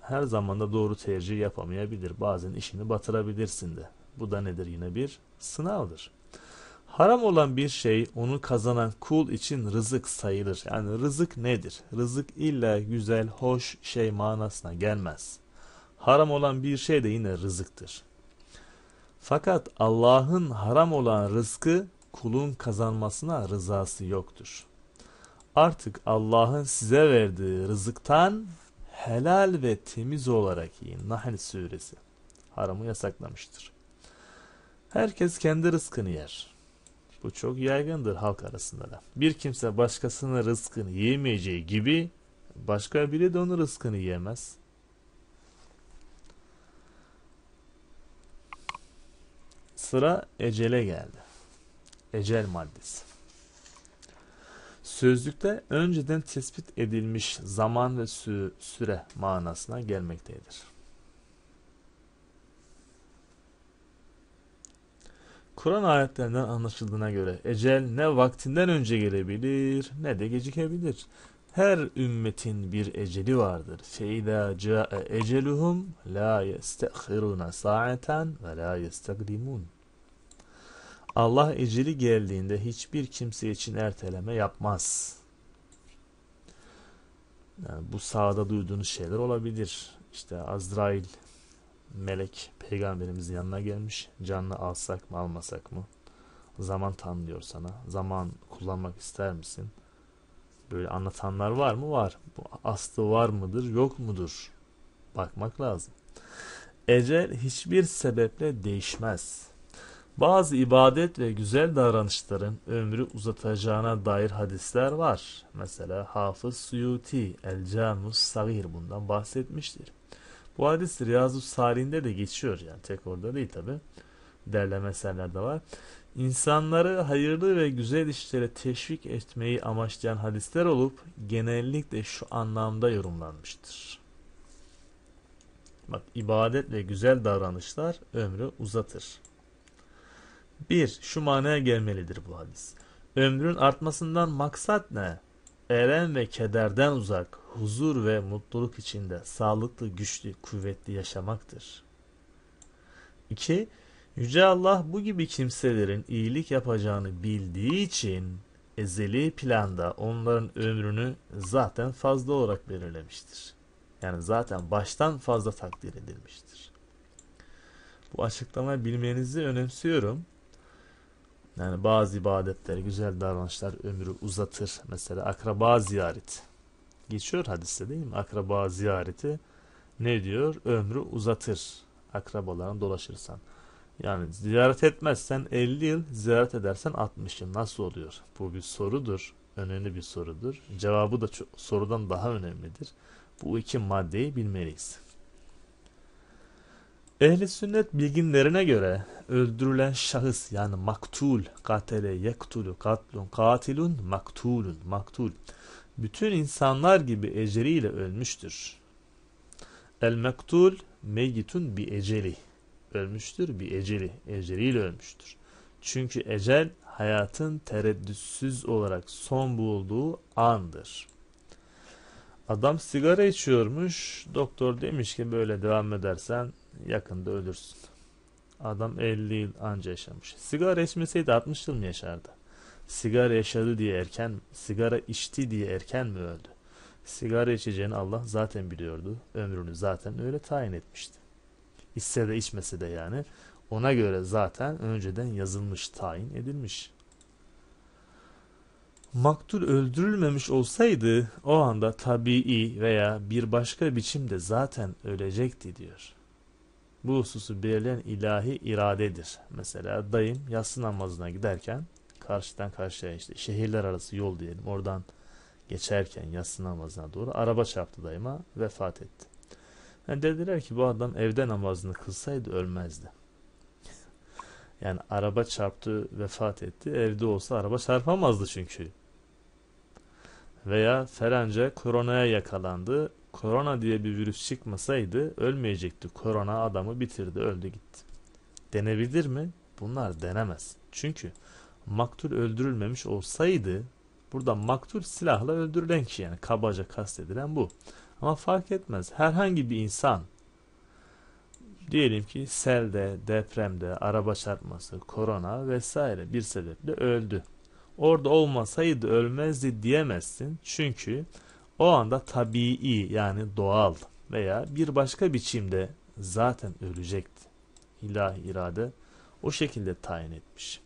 Her zaman da doğru tercih yapamayabilir. Bazen işini batırabilirsin de. Bu da nedir? Yine bir sınavdır. Haram olan bir şey onu kazanan kul için rızık sayılır. Yani rızık nedir? Rızık illa güzel, hoş şey manasına gelmez. Haram olan bir şey de yine rızıktır. Fakat Allah'ın haram olan rızkı kulun kazanmasına rızası yoktur. Artık Allah'ın size verdiği rızıktan helal ve temiz olarak yiyin. Nahl suresi haramı yasaklamıştır. Herkes kendi rızkını yer. Bu çok yaygındır halk arasında da. Bir kimse başkasının rızkını yemeyeceği gibi başka biri de onun rızkını yemez. Sıra ecele geldi. Ecel maddesi. Sözlükte önceden tespit edilmiş zaman ve sü süre manasına gelmektedir. Kur'an ayetlerinden anlaşıldığına göre ecel ne vaktinden önce gelebilir ne de gecikebilir. Her ümmetin bir eceli vardır. فَاِذَا جَاءَ اَجَلُهُمْ لَا يَسْتَخِرُونَ سَاعَةً la يَسْتَقْدِمُونَ Allah eceli geldiğinde hiçbir kimse için erteleme yapmaz. Yani bu sahada duyduğunuz şeyler olabilir. İşte Azrail melek peygamberimizin yanına gelmiş. Canını alsak mı almasak mı? Zaman tanıyor sana. Zaman kullanmak ister misin? Böyle anlatanlar var mı? Var. Bu aslı var mıdır? Yok mudur? Bakmak lazım. Ecel hiçbir sebeple değişmez. Bazı ibadet ve güzel davranışların ömrü uzatacağına dair hadisler var. Mesela Hafız Suyuti El Camus Sagir bundan bahsetmiştir. Bu hadis Riyazu Salih'inde de geçiyor yani tek orada değil tabi. Derleme eserlerde var. İnsanları hayırlı ve güzel işlere teşvik etmeyi amaçlayan hadisler olup genellikle şu anlamda yorumlanmıştır. Bak ibadet ve güzel davranışlar ömrü uzatır. Bir, şu manaya gelmelidir bu hadis. Ömrün artmasından maksat ne? Elem ve kederden uzak, huzur ve mutluluk içinde sağlıklı, güçlü, kuvvetli yaşamaktır. 2. Yüce Allah bu gibi kimselerin iyilik yapacağını bildiği için ezeli planda onların ömrünü zaten fazla olarak belirlemiştir. Yani zaten baştan fazla takdir edilmiştir. Bu açıklamayı bilmenizi önemsiyorum. Yani bazı ibadetler, güzel davranışlar ömrü uzatır. Mesela akraba ziyaret. Geçiyor hadiste değil mi? Akraba ziyareti ne diyor? Ömrü uzatır. Akrabalarına dolaşırsan. Yani ziyaret etmezsen 50 yıl, ziyaret edersen 60 yıl. Nasıl oluyor? Bu bir sorudur. Önemli bir sorudur. Cevabı da sorudan daha önemlidir. Bu iki maddeyi bilmeliyiz. Ehli sünnet bilginlerine göre öldürülen şahıs yani maktul, katele, yektulu, katlun, katilun, maktulun, maktul. Bütün insanlar gibi eceliyle ölmüştür. El maktul meyyitun bi eceli. Ölmüştür bi eceli. Eceliyle ölmüştür. Çünkü ecel hayatın tereddütsüz olarak son bulduğu andır. Adam sigara içiyormuş. Doktor demiş ki böyle devam edersen yakında ölürsün. Adam 50 yıl anca yaşamış. Sigara içmeseydi 60 yıl mı yaşardı? Sigara yaşadı diye erken, sigara içti diye erken mi öldü? Sigara içeceğini Allah zaten biliyordu. Ömrünü zaten öyle tayin etmişti. İçse de içmese de yani. Ona göre zaten önceden yazılmış, tayin edilmiş. Maktul öldürülmemiş olsaydı o anda tabii veya bir başka biçimde zaten ölecekti diyor bu hususu belirleyen ilahi iradedir. Mesela dayım yatsı namazına giderken karşıdan karşıya işte şehirler arası yol diyelim oradan geçerken yatsı namazına doğru araba çarptı dayıma vefat etti. Yani dediler ki bu adam evde namazını kılsaydı ölmezdi. Yani araba çarptı vefat etti. Evde olsa araba çarpamazdı çünkü. Veya felanca koronaya yakalandı. Korona diye bir virüs çıkmasaydı ölmeyecekti. Korona adamı bitirdi, öldü gitti. Denebilir mi? Bunlar denemez. Çünkü maktul öldürülmemiş olsaydı burada maktul silahla öldürülen kişi yani kabaca kastedilen bu. Ama fark etmez. Herhangi bir insan diyelim ki selde, depremde, araba çarpması, korona vesaire bir sebeple öldü. Orada olmasaydı ölmezdi diyemezsin. Çünkü o anda tabii yani doğal veya bir başka biçimde zaten ölecekti. İlahi irade o şekilde tayin etmiş.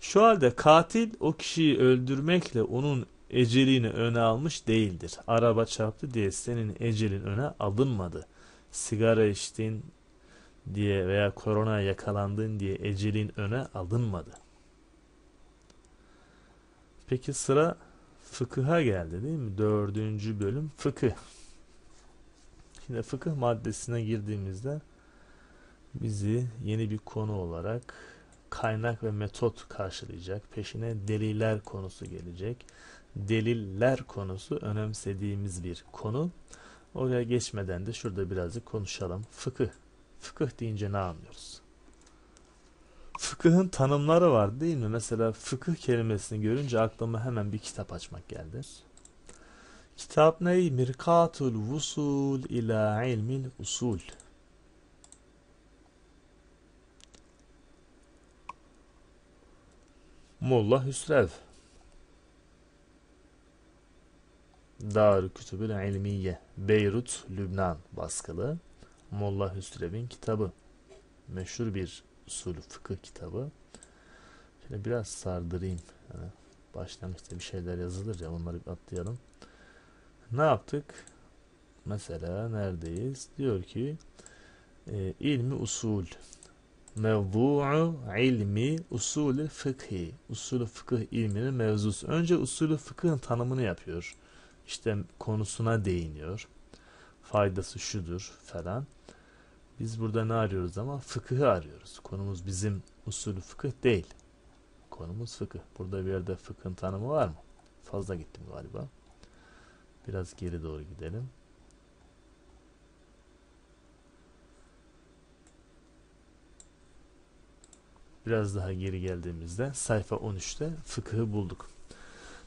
Şu halde katil o kişiyi öldürmekle onun ecelini öne almış değildir. Araba çarptı diye senin ecelin öne alınmadı. Sigara içtin diye veya korona yakalandın diye ecelin öne alınmadı. Peki sıra fıkıha geldi değil mi? Dördüncü bölüm fıkıh. Şimdi fıkıh maddesine girdiğimizde bizi yeni bir konu olarak kaynak ve metot karşılayacak. Peşine deliller konusu gelecek. Deliller konusu önemsediğimiz bir konu. Oraya geçmeden de şurada birazcık konuşalım. Fıkıh. Fıkıh deyince ne anlıyoruz? fıkıhın tanımları var değil mi? Mesela fıkıh kelimesini görünce aklıma hemen bir kitap açmak geldi. Kitap ne? Mirkatul vusul ila ilmil usul. Molla Hüsrev. Dar Kütübül İlmiye Beyrut, Lübnan baskılı Molla Hüsrev'in kitabı. Meşhur bir usulü fıkıh kitabı. Şimdi biraz sardırayım. Yani başlangıçta bir şeyler yazılır ya onları bir atlayalım. Ne yaptık? Mesela neredeyiz? Diyor ki e, ilmi usul mevzu'u ilmi usulü fıkhi. Usulü fıkıh ilminin mevzusu. Önce usulü fıkıhın tanımını yapıyor. İşte konusuna değiniyor. Faydası şudur falan. Biz burada ne arıyoruz ama? Fıkıhı arıyoruz. Konumuz bizim usulü fıkıh değil. Konumuz fıkıh. Burada bir yerde fıkhın tanımı var mı? Fazla gittim galiba. Biraz geri doğru gidelim. Biraz daha geri geldiğimizde sayfa 13'te fıkıhı bulduk.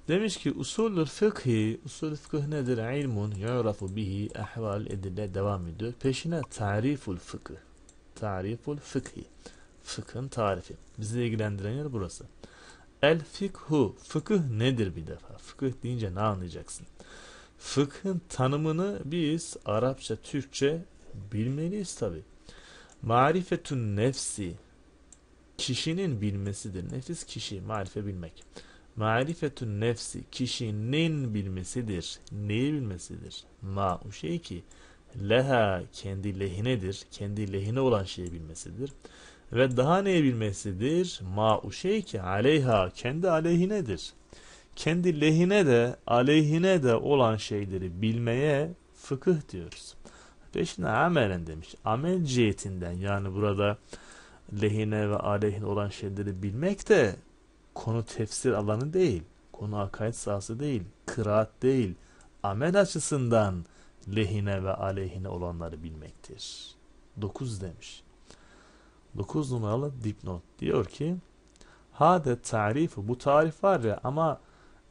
Demiş ki usulü fıkhi, usulü fıkıh nedir? İlmun yu'rafu bihi ahval edile devam ediyor. Peşine tariful fıkıh. Tariful fıkhi. Fıkhın tarifi. Bizi ilgilendiren yer burası. El fikhu. Fıkıh nedir bir defa? Fıkıh deyince ne anlayacaksın? Fıkhın tanımını biz Arapça, Türkçe bilmeliyiz tabi. Marifetun nefsi. Kişinin bilmesidir. Nefis kişi, marife bilmek. Marifetün nefsi kişinin bilmesidir. Neyi bilmesidir? Ma o şey ki leha kendi lehinedir. Kendi lehine olan şeyi bilmesidir. Ve daha neyi bilmesidir? Ma o şey ki aleyha kendi aleyhinedir. Kendi lehine de aleyhine de olan şeyleri bilmeye fıkıh diyoruz. Peşine amelen demiş. Amel cihetinden yani burada lehine ve aleyhine olan şeyleri bilmek de Konu tefsir alanı değil. Konu akaid sahası değil. Kıraat değil. Amel açısından lehine ve aleyhine olanları bilmektir. 9 demiş. 9 numaralı dipnot diyor ki Hade tarifi bu tarif var ya ama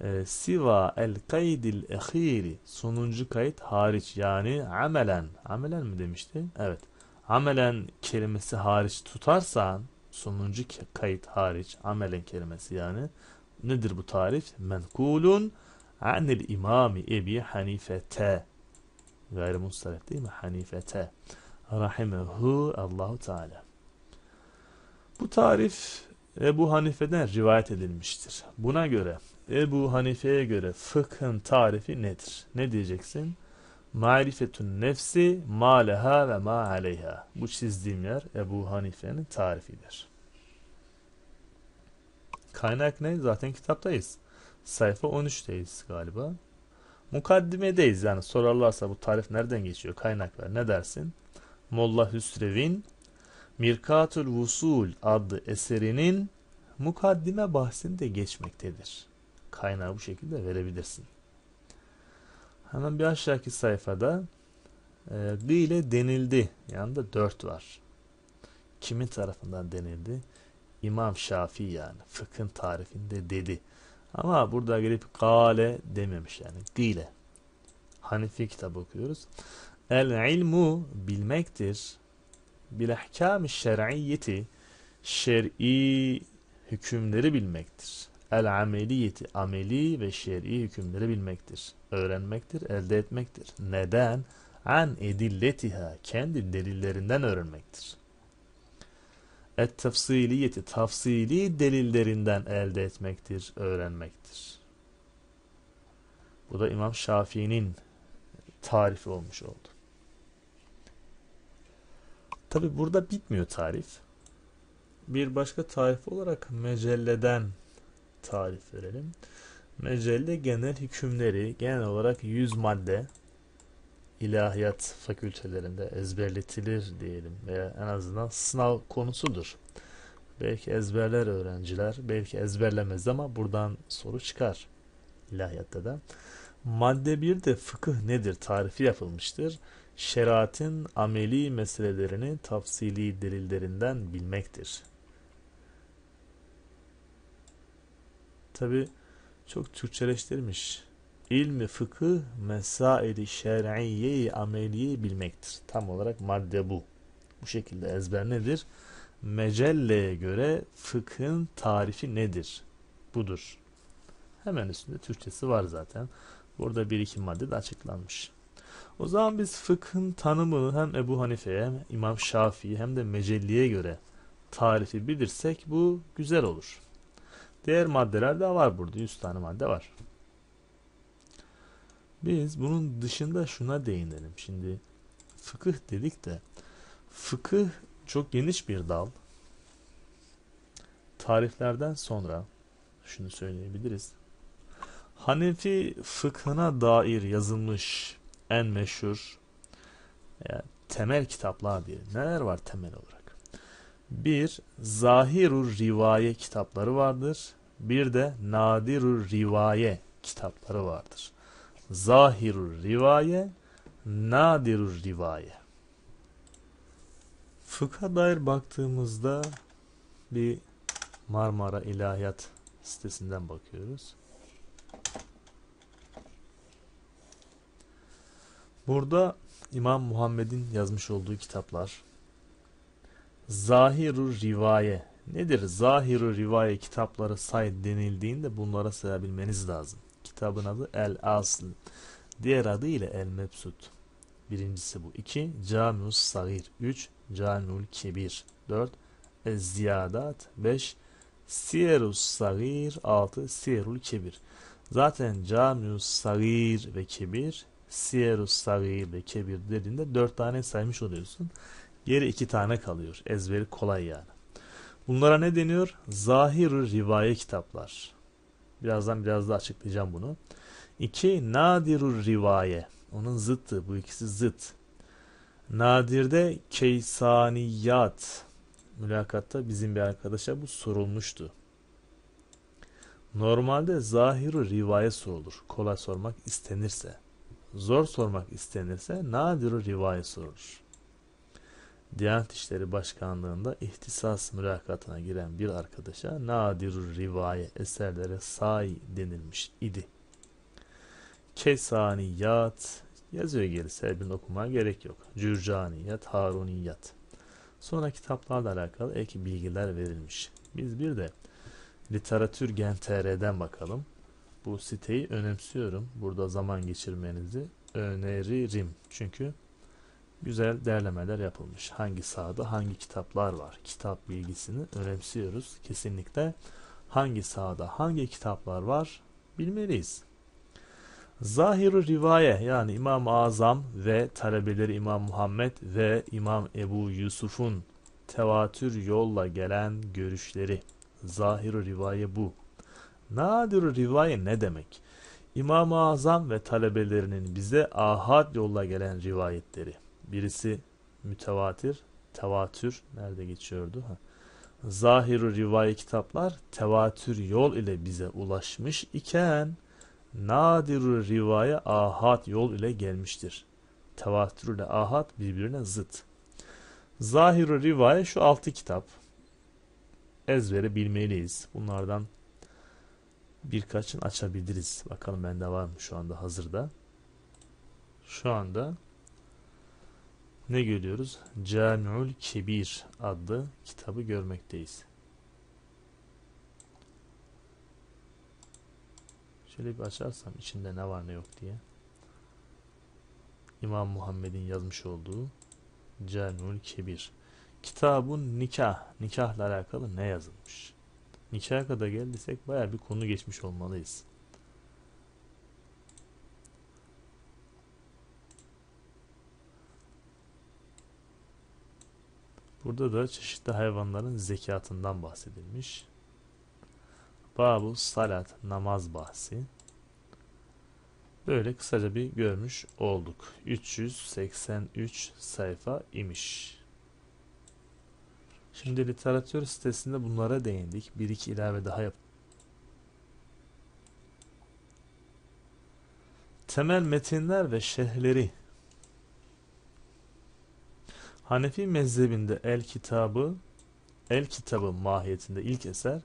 e, siva el kaydil ehiri sonuncu kayıt hariç yani amelen amelen mi demişti? Evet. Amelen kelimesi hariç tutarsan sonuncu kayıt hariç amelen kelimesi yani nedir bu tarif? Menkulun anil imami Ebi Hanifete gayrı mustarif değil mi? Hanifete rahimehu Allahu Teala. Bu tarif Ebu Hanife'den rivayet edilmiştir. Buna göre Ebu Hanife'ye göre fıkhın tarifi nedir? Ne diyeceksin? Marifetün nefsi ma leha ve ma aleyha. Bu çizdiğim yer Ebu Hanife'nin tarifidir. Kaynak ne? Zaten kitaptayız. Sayfa 13'teyiz galiba. Mukaddimedeyiz yani sorarlarsa bu tarif nereden geçiyor kaynaklar ne dersin? Molla Hüsrev'in Mirkatul Vusul adlı eserinin mukaddime bahsinde geçmektedir. Kaynağı bu şekilde verebilirsin. Hemen bir aşağıki sayfada e, bir ile denildi. Yanında dört var. Kimin tarafından denildi? İmam Şafii yani. Fıkhın tarifinde dedi. Ama burada gelip gale dememiş yani. Dile. Hanifi kitabı okuyoruz. El ilmu bilmektir. Bil ahkam şer'iyeti şer'i hükümleri bilmektir. El ameliyeti ameli ve şer'i hükümleri bilmektir. Öğrenmektir, elde etmektir. Neden? An edilletiha kendi delillerinden öğrenmektir. Et tefsiliyeti tafsili delillerinden elde etmektir, öğrenmektir. Bu da İmam Şafii'nin tarifi olmuş oldu. Tabi burada bitmiyor tarif. Bir başka tarif olarak mecelleden tarif verelim. Mecelle genel hükümleri genel olarak 100 madde ilahiyat fakültelerinde ezberletilir diyelim veya en azından sınav konusudur. Belki ezberler öğrenciler, belki ezberlemez ama buradan soru çıkar ilahiyatta da. Madde 1 de fıkıh nedir tarifi yapılmıştır. Şeriatın ameli meselelerini tafsili delillerinden bilmektir. tabi çok Türkçeleştirmiş. İlmi fıkı mesaili şer'iye ameliye bilmektir. Tam olarak madde bu. Bu şekilde ezber nedir? Mecelleye göre fıkhın tarifi nedir? Budur. Hemen üstünde Türkçesi var zaten. Burada bir iki madde de açıklanmış. O zaman biz fıkhın tanımını hem Ebu Hanife'ye hem İmam Şafii hem de Mecelli'ye göre tarifi bilirsek bu güzel olur. Diğer maddeler de var burada. 100 tane madde var. Biz bunun dışında şuna değinelim. Şimdi fıkıh dedik de fıkıh çok geniş bir dal. Tarihlerden sonra şunu söyleyebiliriz. Hanefi fıkhına dair yazılmış en meşhur yani e, temel kitaplar diye. Neler var temel olarak? Bir Zahirur Rivaye kitapları vardır. Bir de Nadirur Rivaye kitapları vardır. Zahirur Rivaye, Nadirur Rivaye. Fıkha dair baktığımızda bir Marmara İlahiyat sitesinden bakıyoruz. Burada İmam Muhammed'in yazmış olduğu kitaplar Zahiru rivaye. Nedir? Zahiru rivaye kitapları say denildiğinde bunlara sayabilmeniz lazım. Kitabın adı El Asl. Diğer adı ile El Mebsut. Birincisi bu. 2. Camius Sagir. 3. Camiul Kebir. 4. Ez Ziyadat. 5. Siyerus Sagir 6 Siyerul Kebir. Zaten Camius Sagir ve Kebir, Siyerus Sagir ve Kebir dediğinde 4 tane saymış oluyorsun. Geri iki tane kalıyor. Ezberi kolay yani. Bunlara ne deniyor? Zahir-ı rivaye kitaplar. Birazdan biraz daha açıklayacağım bunu. İki, nadir rivaye. Onun zıttı. Bu ikisi zıt. Nadir'de keysaniyat. Mülakatta bizim bir arkadaşa bu sorulmuştu. Normalde zahir rivaye sorulur. Kolay sormak istenirse. Zor sormak istenirse nadir rivaye sorulur. Diyanet İşleri Başkanlığı'nda ihtisas mülakatına giren bir arkadaşa nadir rivaye eserlere say denilmiş idi. Kesaniyat yazıyor gelirse bir okumaya gerek yok. Cürcaniyat, Haruniyat. Sonra kitaplarla alakalı ek bilgiler verilmiş. Biz bir de literatür gen.tr'den bakalım. Bu siteyi önemsiyorum. Burada zaman geçirmenizi öneririm. Çünkü güzel derlemeler yapılmış. Hangi sahada hangi kitaplar var? Kitap bilgisini önemsiyoruz. Kesinlikle hangi sahada hangi kitaplar var bilmeliyiz. Zahir-i Rivaye yani İmam-ı Azam ve talebeleri İmam Muhammed ve İmam Ebu Yusuf'un tevatür yolla gelen görüşleri. Zahir-i Rivaye bu. Nadir-i Rivaye ne demek? İmam-ı Azam ve talebelerinin bize ahad yolla gelen rivayetleri. Birisi mütevatir, tevatür nerede geçiyordu? Ha. Zahiru rivayi kitaplar tevatür yol ile bize ulaşmış iken nadiru rivaya ahad yol ile gelmiştir. Tevatür ile ahad birbirine zıt. Zahiru rivaye şu altı kitap. Ezbere bilmeliyiz. Bunlardan birkaçını açabiliriz. Bakalım bende var mı şu anda hazırda. Şu anda ne görüyoruz? Camiul Kebir adlı kitabı görmekteyiz. Şöyle bir açarsam içinde ne var ne yok diye. İmam Muhammed'in yazmış olduğu Camiul Kebir. kitabın nikah. Nikahla alakalı ne yazılmış? Nikaha kadar geldiysek baya bir konu geçmiş olmalıyız. Burada da çeşitli hayvanların zekatından bahsedilmiş. Babu salat, namaz bahsi. Böyle kısaca bir görmüş olduk. 383 sayfa imiş. Şimdi literatür sitesinde bunlara değindik. Bir iki ilave daha yap. Temel metinler ve şehirleri Hanefi mezhebinde El Kitabı El Kitabı mahiyetinde ilk eser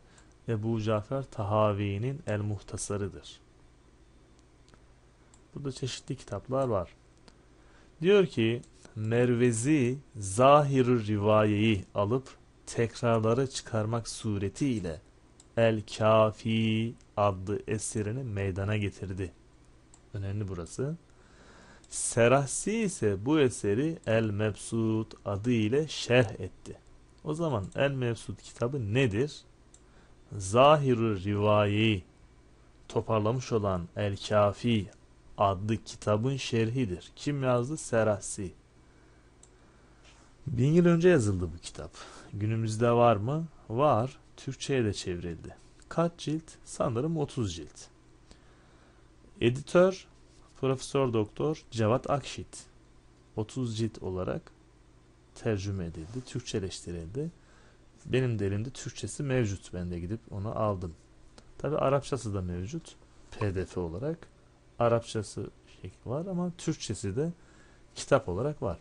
Ebu Cafer Tahavi'nin El Muhtasarı'dır. Burada çeşitli kitaplar var. Diyor ki Mervezi zahir rivayeyi alıp tekrarlara çıkarmak suretiyle El Kafi adlı eserini meydana getirdi. Önemli burası. Serahsi ise bu eseri El Mebsut adı ile şerh etti. O zaman El Mebsut kitabı nedir? Zahirü Rivayi toparlamış olan El Kafi adlı kitabın şerhidir. Kim yazdı? Serahsi. Bin yıl önce yazıldı bu kitap. Günümüzde var mı? Var. Türkçe'ye de çevrildi. Kaç cilt? Sanırım 30 cilt. Editör Profesör Doktor Cevat Akşit 30 cilt olarak tercüme edildi, Türkçeleştirildi. Benim derimde Türkçesi mevcut. Ben de gidip onu aldım. Tabi Arapçası da mevcut. PDF olarak. Arapçası şey var ama Türkçesi de kitap olarak var.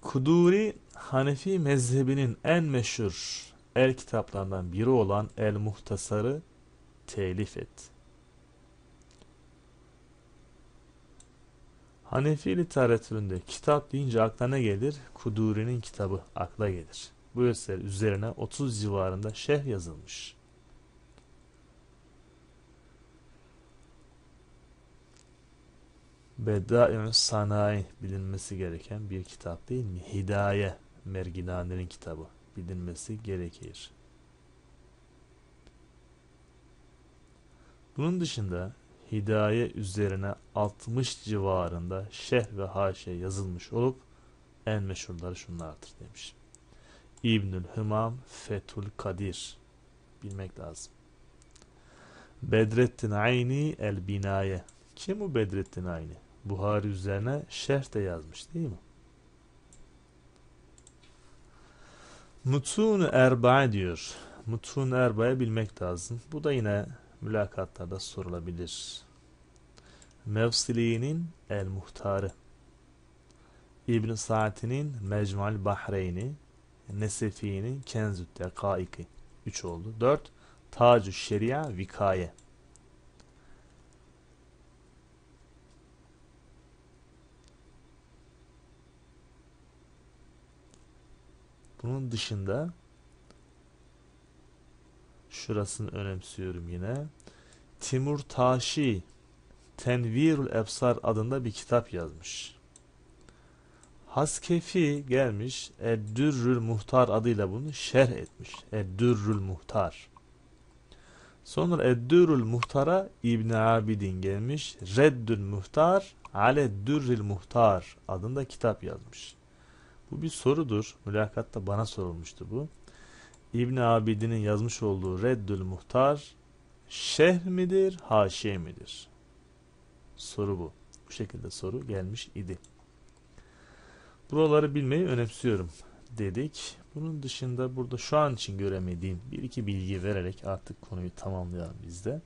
Kuduri Hanefi mezhebinin en meşhur el kitaplarından biri olan El Muhtasar'ı telif etti. Hanefi literatüründe kitap deyince aklına gelir, Kuduri'nin kitabı akla gelir. Bu eser üzerine 30 civarında şerh yazılmış. Bedaün Sanayi bilinmesi gereken bir kitap değil mi? Hidaye Merginani'nin kitabı bilinmesi gerekir. Bunun dışında hidaye üzerine 60 civarında şerh ve haşe yazılmış olup en meşhurları şunlardır demiş. İbnül Hımam Fethül Kadir bilmek lazım. Bedrettin Ayni El Binaye kim bu Bedrettin Ayni? Buhari üzerine şerh de yazmış değil mi? Mutun Erba diyor. Mutun Erba'yı bilmek lazım. Bu da yine mülakatlarda sorulabilir. Mevsili'nin El Muhtarı ibn Sa'd'inin mecmal Bahreyni Nesefi'nin Kenzüt kaiki 3 oldu. 4. Tacu Şeria Vikaye Bunun dışında Şurasını önemsiyorum yine. Timur Taşi Tenvirul Efsar adında bir kitap yazmış. Haskefi gelmiş Eddürrül Muhtar adıyla bunu şerh etmiş. Eddürrül Muhtar. Sonra Eddürrül Muhtar'a İbn Abidin gelmiş. Reddül Muhtar Ale Dürril Muhtar adında kitap yazmış. Bu bir sorudur. Mülakatta bana sorulmuştu bu. İbn Abidin'in yazmış olduğu Reddül Muhtar şerh midir, haşiye midir? Soru bu. Bu şekilde soru gelmiş idi. Buraları bilmeyi önemsiyorum dedik. Bunun dışında burada şu an için göremediğim bir iki bilgi vererek artık konuyu tamamlayalım bizde.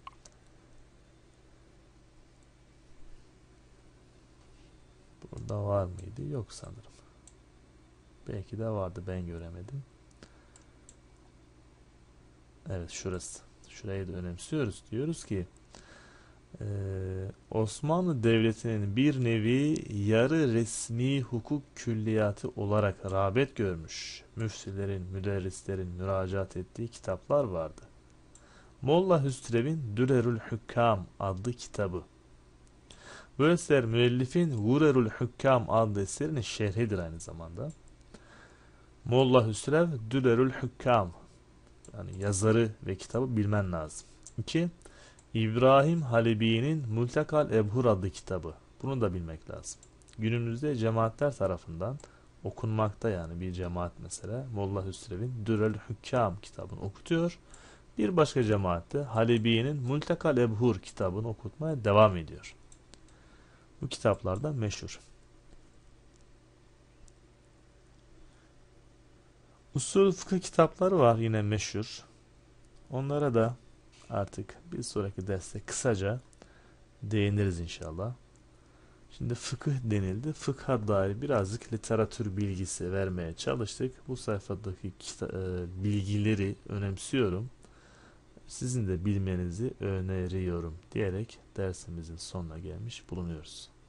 Burada var mıydı? Yok sanırım. Belki de vardı ben göremedim. Evet şurası. Şurayı da önemsiyoruz. Diyoruz ki ee, Osmanlı Devleti'nin bir nevi yarı resmi hukuk külliyatı olarak rağbet görmüş müfsilerin, müderrislerin müracaat ettiği kitaplar vardı. Molla Hüsrev'in Dürerül Hükkam adlı kitabı. Bu eser müellifin Vurerül Hükkam adlı eserinin şerhidir aynı zamanda. Molla Hüsrev Dürerül Hükkam yani yazarı ve kitabı bilmen lazım. 2. İbrahim Halebi'nin Multakal Ebhur adlı kitabı. Bunu da bilmek lazım. Günümüzde cemaatler tarafından okunmakta yani bir cemaat mesela Molla Hüsrev'in Dürel Hükkam kitabını okutuyor. Bir başka cemaat de Halebi'nin Multakal Ebhur kitabını okutmaya devam ediyor. Bu kitaplarda meşhur. Usul fıkıh kitapları var yine meşhur. Onlara da artık bir sonraki derste kısaca değiniriz inşallah. Şimdi fıkıh denildi. Fıkha dair birazcık literatür bilgisi vermeye çalıştık. Bu sayfadaki e, bilgileri önemsiyorum. Sizin de bilmenizi öneriyorum diyerek dersimizin sonuna gelmiş bulunuyoruz.